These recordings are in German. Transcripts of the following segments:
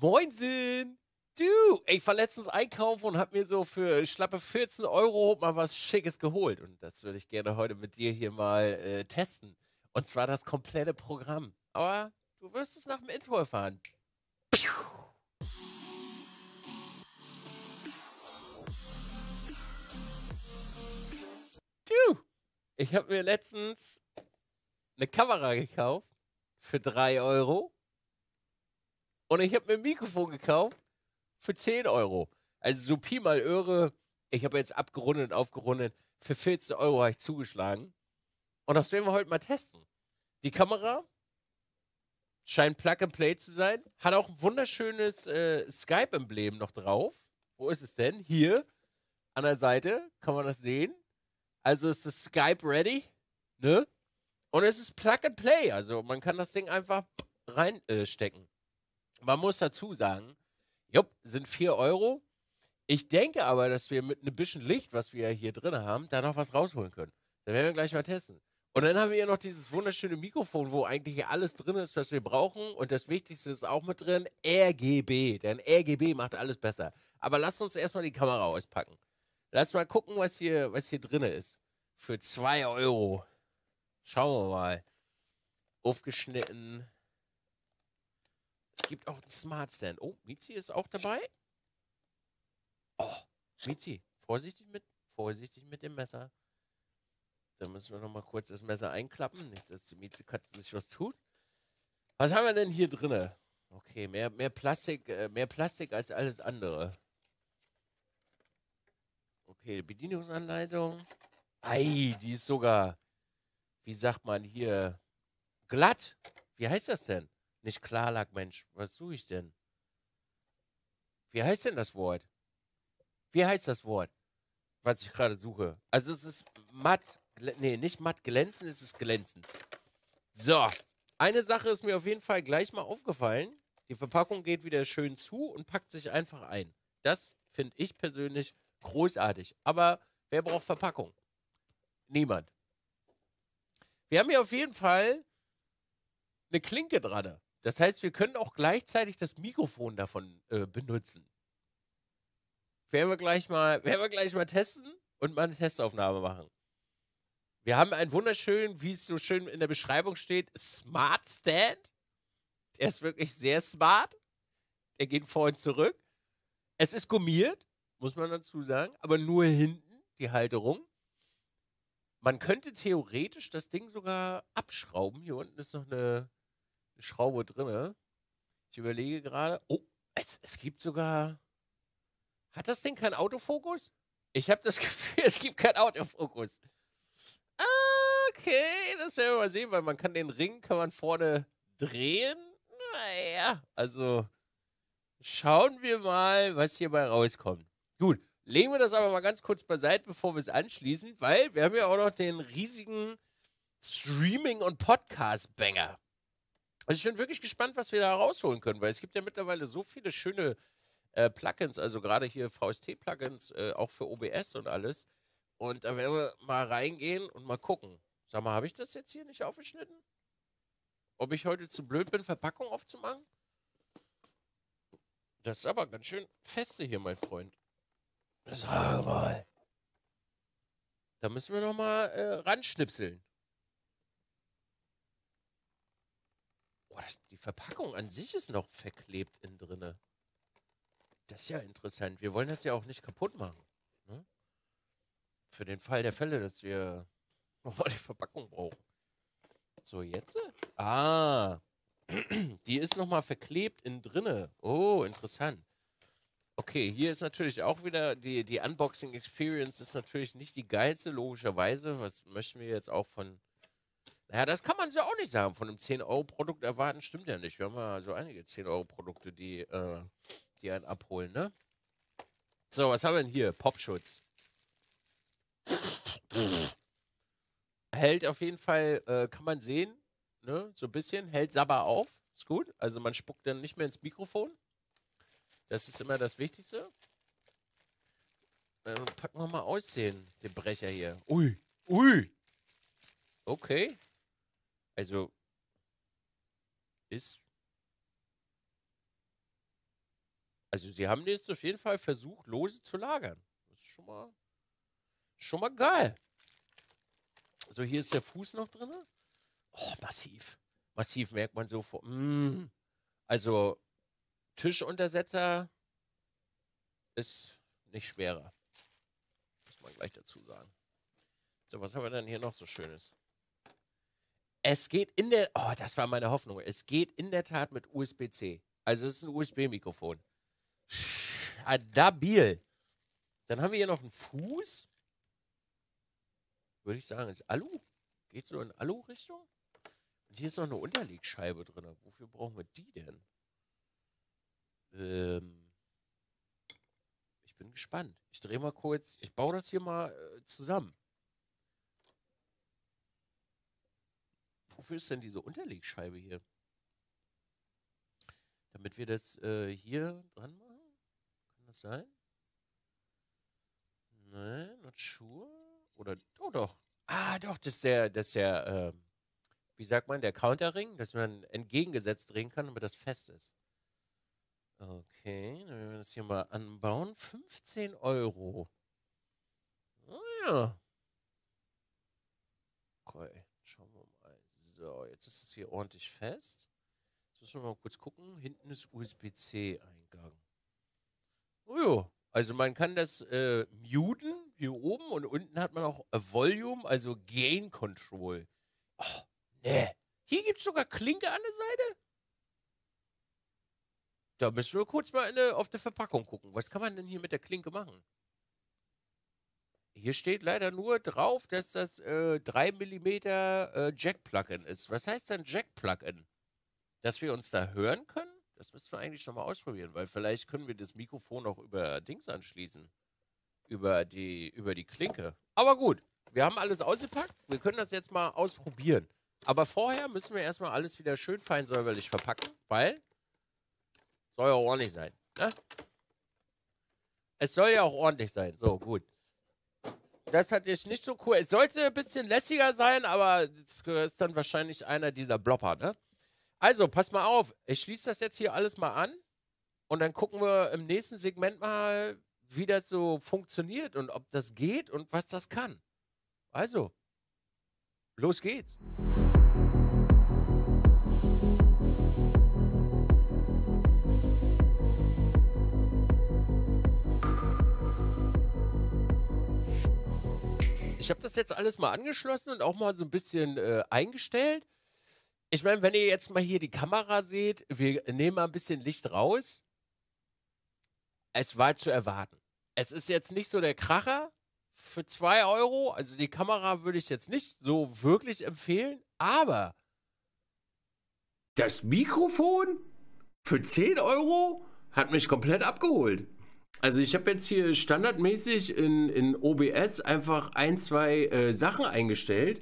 Moinsen! Du! Ich war letztens einkaufen und hab mir so für schlappe 14 Euro mal was Schickes geholt. Und das würde ich gerne heute mit dir hier mal äh, testen. Und zwar das komplette Programm. Aber du wirst es nach dem Intro erfahren. Piu! Du! Ich hab mir letztens eine Kamera gekauft für 3 Euro und ich habe mir ein Mikrofon gekauft für 10 Euro. Also so Pi mal Öre, ich habe jetzt abgerundet und aufgerundet, für 14 Euro habe ich zugeschlagen. Und das werden wir heute mal testen. Die Kamera scheint Plug and Play zu sein, hat auch ein wunderschönes äh, Skype-Emblem noch drauf. Wo ist es denn? Hier an der Seite kann man das sehen. Also ist das Skype ready, ne? Und es ist Plug and Play, also man kann das Ding einfach reinstecken. Äh, man muss dazu sagen, jupp, sind 4 Euro. Ich denke aber, dass wir mit einem bisschen Licht, was wir hier drin haben, da noch was rausholen können. Dann werden wir gleich mal testen. Und dann haben wir hier noch dieses wunderschöne Mikrofon, wo eigentlich alles drin ist, was wir brauchen. Und das Wichtigste ist auch mit drin, RGB. Denn RGB macht alles besser. Aber lasst uns erstmal die Kamera auspacken. Lass mal gucken, was hier, was hier drin ist. Für 2 Euro. Schauen wir mal. Aufgeschnitten. Es gibt auch einen Smart Stand. Oh, Mizi ist auch dabei. Oh, Mizi, vorsichtig mit, vorsichtig mit dem Messer. Da müssen wir nochmal kurz das Messer einklappen. Nicht, dass die Miezekatze sich was tut. Was haben wir denn hier drinne? Okay, mehr, mehr, Plastik, äh, mehr Plastik als alles andere. Okay, Bedienungsanleitung. Ei, die ist sogar, wie sagt man hier, glatt. Wie heißt das denn? nicht klar lag, Mensch, was suche ich denn? Wie heißt denn das Wort? Wie heißt das Wort, was ich gerade suche? Also es ist matt, nee, nicht matt glänzend, es ist glänzend. So, eine Sache ist mir auf jeden Fall gleich mal aufgefallen. Die Verpackung geht wieder schön zu und packt sich einfach ein. Das finde ich persönlich großartig. Aber wer braucht Verpackung? Niemand. Wir haben hier auf jeden Fall eine Klinke dran. Das heißt, wir können auch gleichzeitig das Mikrofon davon äh, benutzen. Werden wir, gleich mal, werden wir gleich mal testen und mal eine Testaufnahme machen. Wir haben einen wunderschönen, wie es so schön in der Beschreibung steht, Smart Stand. Der ist wirklich sehr smart. Der geht vor und zurück. Es ist gummiert, muss man dazu sagen, aber nur hinten die Halterung. Man könnte theoretisch das Ding sogar abschrauben. Hier unten ist noch eine Schraube drin. Ich überlege gerade. Oh, es, es gibt sogar. Hat das Ding keinen Autofokus? Ich habe das Gefühl, es gibt keinen Autofokus. okay, das werden wir mal sehen, weil man kann den Ring, kann man vorne drehen. Naja, also schauen wir mal, was hierbei rauskommt. Gut, legen wir das aber mal ganz kurz beiseite, bevor wir es anschließen, weil wir haben ja auch noch den riesigen Streaming- und Podcast-Banger. Also ich bin wirklich gespannt, was wir da rausholen können, weil es gibt ja mittlerweile so viele schöne äh, Plugins, also gerade hier VST-Plugins, äh, auch für OBS und alles. Und da werden wir mal reingehen und mal gucken. Sag mal, habe ich das jetzt hier nicht aufgeschnitten? Ob ich heute zu blöd bin, Verpackung aufzumachen? Das ist aber ganz schön feste hier, mein Freund. Sag mal. Da müssen wir nochmal äh, ranschnipseln. Oh, das, die Verpackung an sich ist noch verklebt in drinne. Das ist ja interessant. Wir wollen das ja auch nicht kaputt machen. Ne? Für den Fall der Fälle, dass wir nochmal die Verpackung brauchen. So, jetzt? Ah. Die ist nochmal verklebt in drinne. Oh, interessant. Okay, hier ist natürlich auch wieder die, die Unboxing Experience ist natürlich nicht die geilste, logischerweise. Was möchten wir jetzt auch von ja, das kann man ja auch nicht sagen. Von einem 10-Euro-Produkt erwarten stimmt ja nicht. Wir haben ja so einige 10-Euro-Produkte, die, äh, die einen abholen, ne? So, was haben wir denn hier? Popschutz. hält auf jeden Fall, äh, kann man sehen, ne? So ein bisschen, hält Sabber auf. Ist gut. Also man spuckt dann nicht mehr ins Mikrofon. Das ist immer das Wichtigste. Dann packen wir mal aussehen, den Brecher hier. Ui, ui. Okay. Also ist. Also sie haben jetzt auf jeden Fall versucht, lose zu lagern. Das ist schon mal, schon mal geil. So, hier ist der Fuß noch drin. Oh, massiv. Massiv merkt man sofort. Mm. Also Tischuntersetzer ist nicht schwerer. Muss man gleich dazu sagen. So, was haben wir denn hier noch so Schönes? Es geht in der, oh, das war meine Hoffnung. Es geht in der Tat mit USB-C. Also es ist ein USB-Mikrofon. Adabil. Dann haben wir hier noch einen Fuß. Würde ich sagen, ist Alu. Geht so in Alu-Richtung? Und hier ist noch eine Unterlegscheibe drin. Wofür brauchen wir die denn? Ähm, ich bin gespannt. Ich drehe mal kurz, ich baue das hier mal äh, zusammen. wofür ist denn diese Unterlegscheibe hier? Damit wir das äh, hier dran machen? Kann das sein? Nein, not sure. Oder, oh doch. Ah, doch, das ist der, das ist der, äh, wie sagt man, der Counterring, dass man entgegengesetzt drehen kann, damit das fest ist. Okay, dann werden wir das hier mal anbauen. 15 Euro. Oh ja. Okay. So, jetzt ist es hier ordentlich fest. Jetzt müssen wir mal kurz gucken. Hinten ist USB-C-Eingang. Oh ja, also man kann das äh, muten hier oben und unten hat man auch Volume, also Gain Control. Oh, ne. Hier gibt es sogar Klinke an der Seite. Da müssen wir kurz mal eine, äh, auf der Verpackung gucken. Was kann man denn hier mit der Klinke machen? Hier steht leider nur drauf, dass das äh, 3 mm äh, Jack-Plugin ist. Was heißt denn Jack-Plugin? Dass wir uns da hören können? Das müssen wir eigentlich nochmal ausprobieren, weil vielleicht können wir das Mikrofon auch über Dings anschließen. Über die, über die Klinke. Aber gut, wir haben alles ausgepackt. Wir können das jetzt mal ausprobieren. Aber vorher müssen wir erstmal alles wieder schön fein säuberlich verpacken, weil soll ja ordentlich sein. Ne? Es soll ja auch ordentlich sein. So, gut. Das hat jetzt nicht so cool. Es sollte ein bisschen lässiger sein, aber es ist dann wahrscheinlich einer dieser Blopper, ne? Also, pass mal auf. Ich schließe das jetzt hier alles mal an und dann gucken wir im nächsten Segment mal, wie das so funktioniert und ob das geht und was das kann. Also, los geht's. Ich habe das jetzt alles mal angeschlossen und auch mal so ein bisschen äh, eingestellt. Ich meine, wenn ihr jetzt mal hier die Kamera seht, wir nehmen mal ein bisschen Licht raus. Es war zu erwarten. Es ist jetzt nicht so der Kracher für 2 Euro. Also die Kamera würde ich jetzt nicht so wirklich empfehlen, aber. Das Mikrofon für 10 Euro hat mich komplett abgeholt. Also ich habe jetzt hier standardmäßig in, in OBS einfach ein, zwei äh, Sachen eingestellt.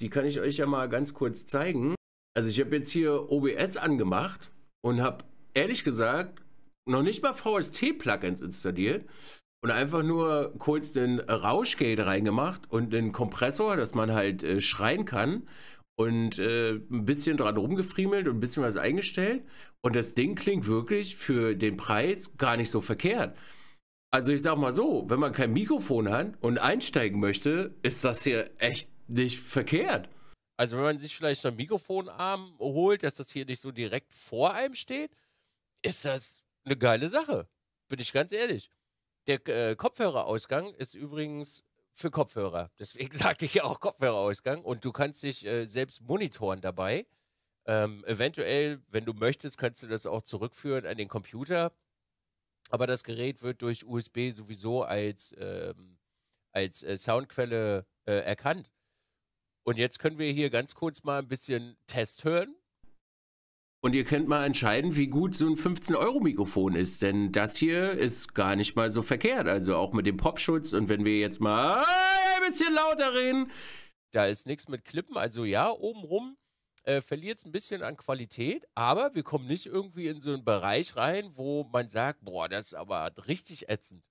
Die kann ich euch ja mal ganz kurz zeigen. Also ich habe jetzt hier OBS angemacht und habe ehrlich gesagt noch nicht mal VST-Plugins installiert und einfach nur kurz den Rauschgate reingemacht und den Kompressor, dass man halt äh, schreien kann und äh, ein bisschen dran rumgefriemelt und ein bisschen was eingestellt. Und das Ding klingt wirklich für den Preis gar nicht so verkehrt. Also ich sag mal so, wenn man kein Mikrofon hat und einsteigen möchte, ist das hier echt nicht verkehrt. Also wenn man sich vielleicht einen Mikrofonarm holt, dass das hier nicht so direkt vor einem steht, ist das eine geile Sache. Bin ich ganz ehrlich. Der äh, Kopfhörerausgang ist übrigens für Kopfhörer. Deswegen sagte ich ja auch Kopfhörerausgang und du kannst dich äh, selbst monitoren dabei. Ähm, eventuell, wenn du möchtest, kannst du das auch zurückführen an den Computer. Aber das Gerät wird durch USB sowieso als, ähm, als äh, Soundquelle äh, erkannt. Und jetzt können wir hier ganz kurz mal ein bisschen Test hören. Und ihr könnt mal entscheiden, wie gut so ein 15-Euro-Mikrofon ist. Denn das hier ist gar nicht mal so verkehrt. Also auch mit dem Popschutz. Und wenn wir jetzt mal ein bisschen lauter reden, da ist nichts mit Klippen. Also ja, obenrum äh, verliert es ein bisschen an Qualität. Aber wir kommen nicht irgendwie in so einen Bereich rein, wo man sagt, boah, das ist aber richtig ätzend.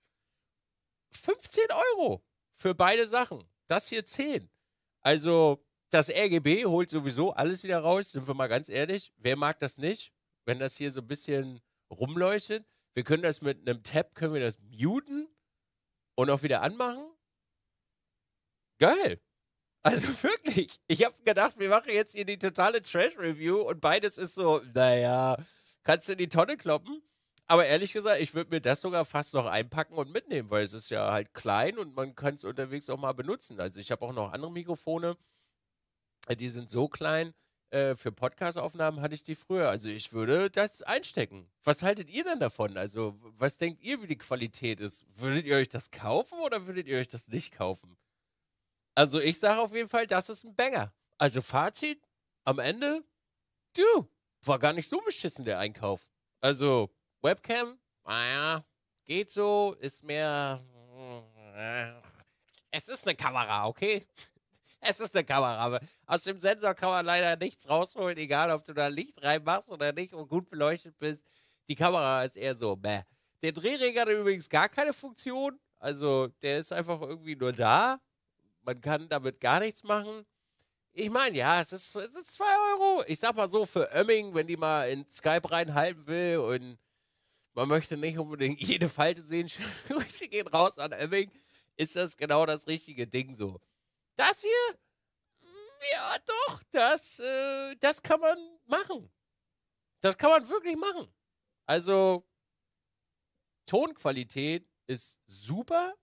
15 Euro für beide Sachen. Das hier 10. Also das RGB holt sowieso alles wieder raus, sind wir mal ganz ehrlich. Wer mag das nicht, wenn das hier so ein bisschen rumleuchtet? Wir können das mit einem Tab, können wir das muten und auch wieder anmachen. Geil. Also wirklich. Ich habe gedacht, wir machen jetzt hier die totale Trash-Review und beides ist so, naja, kannst du in die Tonne kloppen. Aber ehrlich gesagt, ich würde mir das sogar fast noch einpacken und mitnehmen, weil es ist ja halt klein und man kann es unterwegs auch mal benutzen. Also ich habe auch noch andere Mikrofone die sind so klein, äh, für Podcast-Aufnahmen hatte ich die früher. Also ich würde das einstecken. Was haltet ihr denn davon? Also was denkt ihr, wie die Qualität ist? Würdet ihr euch das kaufen oder würdet ihr euch das nicht kaufen? Also ich sage auf jeden Fall, das ist ein Banger. Also Fazit am Ende, du, war gar nicht so beschissen der Einkauf. Also Webcam, naja, geht so, ist mehr... Es ist eine Kamera, okay? es ist eine Kamera. Aus dem Sensor kann man leider nichts rausholen, egal ob du da Licht reinmachst oder nicht und gut beleuchtet bist. Die Kamera ist eher so, bäh. Der Drehregler hat übrigens gar keine Funktion. Also der ist einfach irgendwie nur da. Man kann damit gar nichts machen. Ich meine, ja, es ist 2 Euro. Ich sag mal so, für Ömming, wenn die mal in Skype reinhalten will und man möchte nicht unbedingt jede Falte sehen, sie gehen raus an Ömming, ist das genau das richtige Ding so. Das hier, ja doch, das, äh, das kann man machen. Das kann man wirklich machen. Also, Tonqualität ist super.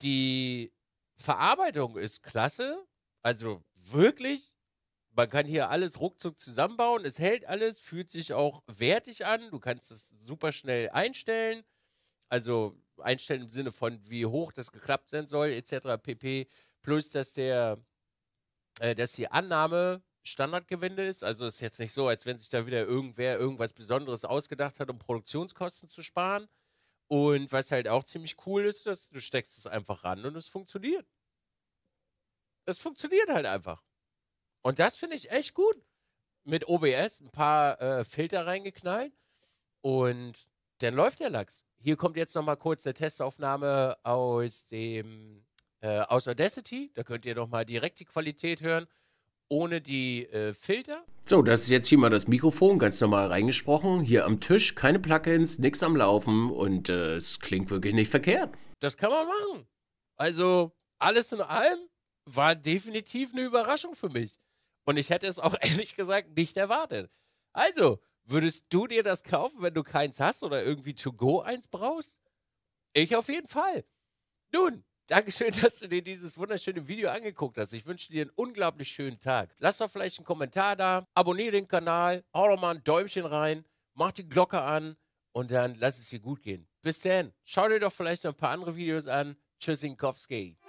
Die Verarbeitung ist klasse. Also wirklich, man kann hier alles ruckzuck zusammenbauen. Es hält alles, fühlt sich auch wertig an. Du kannst es super schnell einstellen. Also einstellen im Sinne von, wie hoch das geklappt sein soll, etc. pp. Plus, dass der, äh, dass die Annahme Standardgewinde ist. Also ist jetzt nicht so, als wenn sich da wieder irgendwer irgendwas Besonderes ausgedacht hat, um Produktionskosten zu sparen. Und was halt auch ziemlich cool ist, dass du steckst es einfach ran und es funktioniert. Es funktioniert halt einfach. Und das finde ich echt gut. Mit OBS ein paar äh, Filter reingeknallt und dann läuft der Lachs. Hier kommt jetzt nochmal kurz eine Testaufnahme aus dem äh, aus Audacity. Da könnt ihr nochmal direkt die Qualität hören, ohne die äh, Filter. So, das ist jetzt hier mal das Mikrofon, ganz normal reingesprochen. Hier am Tisch, keine Plugins, nichts am Laufen und äh, es klingt wirklich nicht verkehrt. Das kann man machen. Also, alles in allem war definitiv eine Überraschung für mich. Und ich hätte es auch ehrlich gesagt nicht erwartet. Also, würdest du dir das kaufen, wenn du keins hast oder irgendwie To Go eins brauchst? Ich auf jeden Fall. Nun, Dankeschön, dass du dir dieses wunderschöne Video angeguckt hast. Ich wünsche dir einen unglaublich schönen Tag. Lass doch vielleicht einen Kommentar da, abonniere den Kanal, hau doch mal ein Däumchen rein, mach die Glocke an und dann lass es dir gut gehen. Bis dann. Schau dir doch vielleicht noch ein paar andere Videos an. Tschüss, Inkowski.